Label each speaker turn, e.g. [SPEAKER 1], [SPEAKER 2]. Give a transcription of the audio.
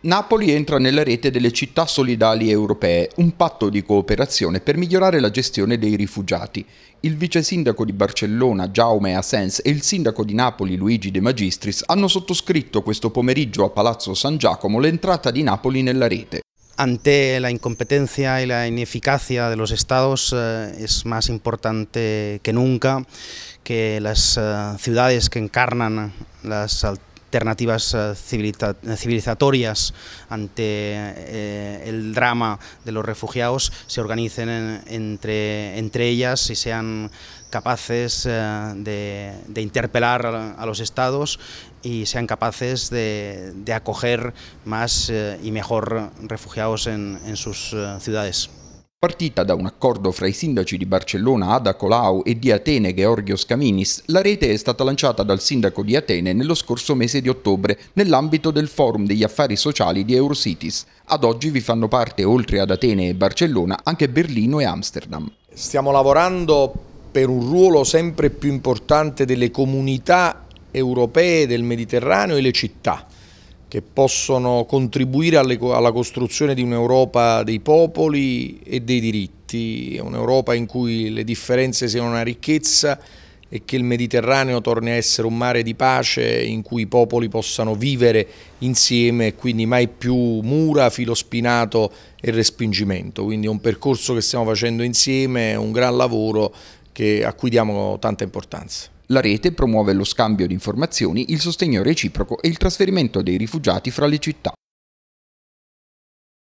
[SPEAKER 1] Napoli entra nella rete delle città solidali europee, un patto di cooperazione per migliorare la gestione dei rifugiati. Il vice sindaco di Barcellona Jaume Asens e il sindaco di Napoli Luigi De Magistris hanno sottoscritto questo pomeriggio a
[SPEAKER 2] Palazzo San Giacomo l'entrata di Napoli nella rete. Ante la incompetencia y la ineficacia de los estados eh, es más importante que nunca que las eh, ciudades que encarnan las alternativas eh, civilizatorias ante eh, el drama de los refugiados se organicen entre, ellas y sean capaces eh, de, interpelar a los estados y sean capaces de, acoger más y mejor refugiados en sus ciudades.
[SPEAKER 1] Partita da un accordo fra i sindaci di Barcellona Ada Colau e di Atene Georgios Kaminis, la rete è stata lanciata dal sindaco di Atene nello scorso mese di ottobre nell'ambito del forum degli affari sociali di Eurocities. Ad oggi vi fanno parte, oltre ad Atene e Barcellona, anche Berlino e Amsterdam.
[SPEAKER 3] Stiamo lavorando per un ruolo sempre più importante delle comunità europee del Mediterraneo e le città che possono contribuire alle, alla costruzione di un'Europa dei popoli e dei diritti, un'Europa in cui le differenze siano una ricchezza e che il Mediterraneo torni a essere un mare di pace in cui i popoli possano vivere insieme e quindi mai più mura, filo spinato e respingimento. Quindi è un percorso che stiamo facendo insieme, un gran lavoro che, a cui diamo tanta importanza. La rete promuove lo scambio di informazioni, il sostegno reciproco e il trasferimento dei rifugiati
[SPEAKER 1] fra le città.